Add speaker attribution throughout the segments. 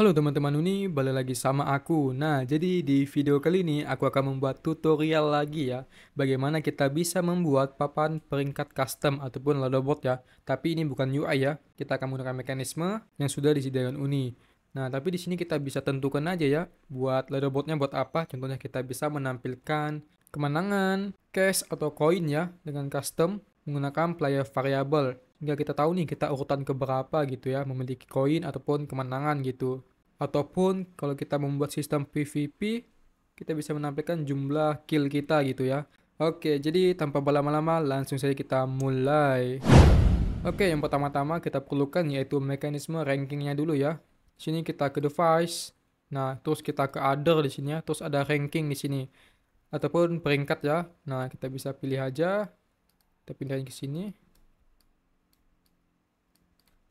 Speaker 1: Halo teman-teman Uni, balik lagi sama aku. Nah, jadi di video kali ini aku akan membuat tutorial lagi ya. Bagaimana kita bisa membuat papan peringkat custom ataupun leaderboard ya. Tapi ini bukan UI ya. Kita akan menggunakan mekanisme yang sudah disediakan Uni. Nah, tapi di sini kita bisa tentukan aja ya buat leaderboardnya buat apa. Contohnya kita bisa menampilkan kemenangan, cash atau koin ya dengan custom menggunakan player variable hingga kita tahu nih kita urutan keberapa gitu ya memiliki koin ataupun kemenangan gitu ataupun kalau kita membuat sistem PVP kita bisa menampilkan jumlah kill kita gitu ya Oke jadi tanpa berlama-lama langsung saja kita mulai Oke yang pertama-tama kita perlukan yaitu mekanisme rankingnya dulu ya sini kita ke device nah terus kita ke other di sini ya terus ada ranking di sini ataupun peringkat ya nah kita bisa pilih aja kita pindahin ke sini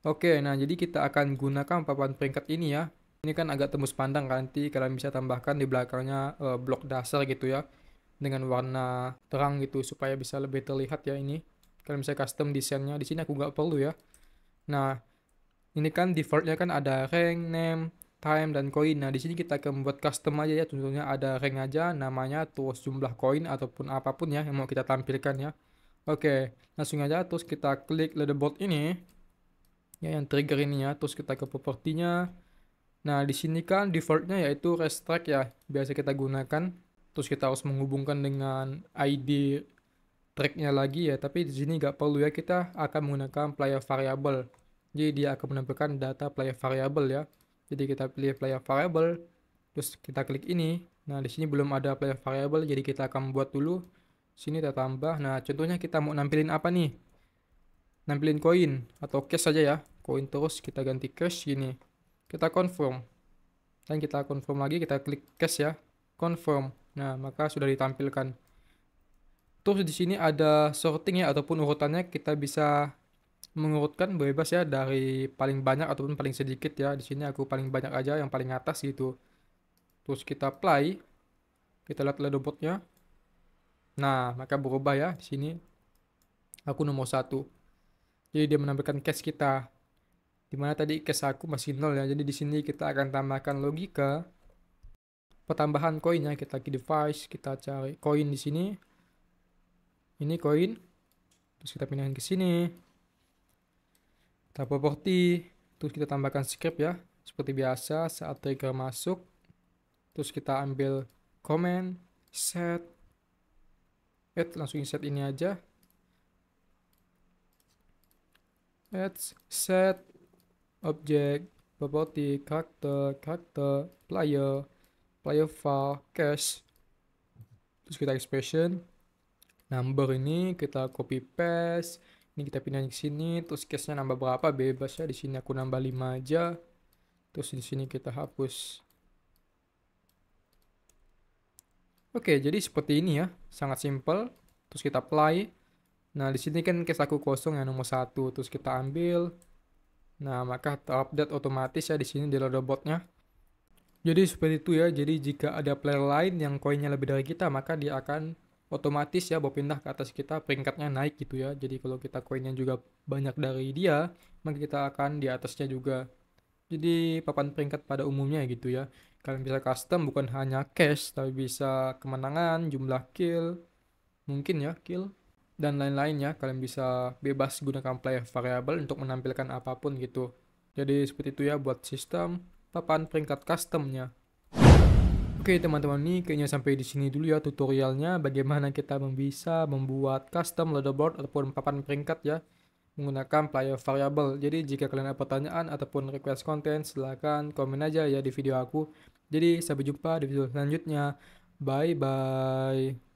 Speaker 1: Oke, nah jadi kita akan gunakan papan peringkat ini ya. Ini kan agak tembus pandang kan, nanti kalian bisa tambahkan di belakangnya uh, blok dasar gitu ya. Dengan warna terang gitu, supaya bisa lebih terlihat ya ini. Kalian bisa custom desainnya, di sini aku nggak perlu ya. Nah, ini kan defaultnya kan ada rank, name, time, dan koin. Nah, di sini kita akan membuat custom aja ya, tentunya ada rank aja, namanya, terus jumlah koin, ataupun apapun ya yang mau kita tampilkan ya. Oke, langsung aja terus kita klik leaderboard ini. Ya, yang trigger ini ya, terus kita ke propertinya. Nah, di sini kan defaultnya yaitu track ya, biasa kita gunakan. Terus kita harus menghubungkan dengan ID tracknya lagi ya, tapi di sini nggak perlu ya, kita akan menggunakan player variable. Jadi dia akan menampilkan data player variable ya. Jadi kita pilih player variable, terus kita klik ini. Nah, di sini belum ada player variable, jadi kita akan membuat dulu. Sini kita tambah. Nah, contohnya kita mau nampilin apa nih? Nampilin koin atau cash saja ya. Koin terus kita ganti cash gini kita confirm dan kita confirm lagi kita klik cash ya confirm nah maka sudah ditampilkan terus di sini ada sorting ya ataupun urutannya kita bisa mengurutkan bebas ya dari paling banyak ataupun paling sedikit ya di sini aku paling banyak aja yang paling atas gitu terus kita play kita lihat leaderboardnya nah maka berubah ya di sini aku nomor satu jadi dia menampilkan cash kita Dimana tadi case aku masih nol ya, jadi di sini kita akan tambahkan logika pertambahan koinnya kita ke device kita cari koin di sini ini koin terus kita pindahin ke sini kita properti terus kita tambahkan script ya seperti biasa saat trigger masuk terus kita ambil comment set add langsung set ini aja add set object, property, karakter, karakter, player, player file, cache. Terus kita expression. Number ini kita copy paste. Ini kita pindah ke sini. Terus cache-nya nambah berapa? Bebas ya. Di sini aku nambah 5 aja. Terus di sini kita hapus. Oke, jadi seperti ini ya. Sangat simple. Terus kita apply. Nah, di sini kan case aku kosong ya nomor satu. Terus kita ambil. Nah, maka terupdate otomatis ya di sini di leaderboardnya. Jadi seperti itu ya. Jadi jika ada player lain yang koinnya lebih dari kita, maka dia akan otomatis ya pindah ke atas kita peringkatnya naik gitu ya. Jadi kalau kita koinnya juga banyak dari dia, maka kita akan di atasnya juga. Jadi papan peringkat pada umumnya gitu ya. Kalian bisa custom bukan hanya cash, tapi bisa kemenangan, jumlah kill, mungkin ya kill dan lain-lainnya kalian bisa bebas gunakan player variable untuk menampilkan apapun gitu jadi seperti itu ya buat sistem papan peringkat customnya Oke teman-teman ini kayaknya sampai di sini dulu ya tutorialnya bagaimana kita bisa membuat custom leaderboard ataupun papan peringkat ya menggunakan player variable. Jadi jika kalian ada pertanyaan ataupun request konten silahkan komen aja ya di video aku. Jadi sampai jumpa di video selanjutnya. Bye bye.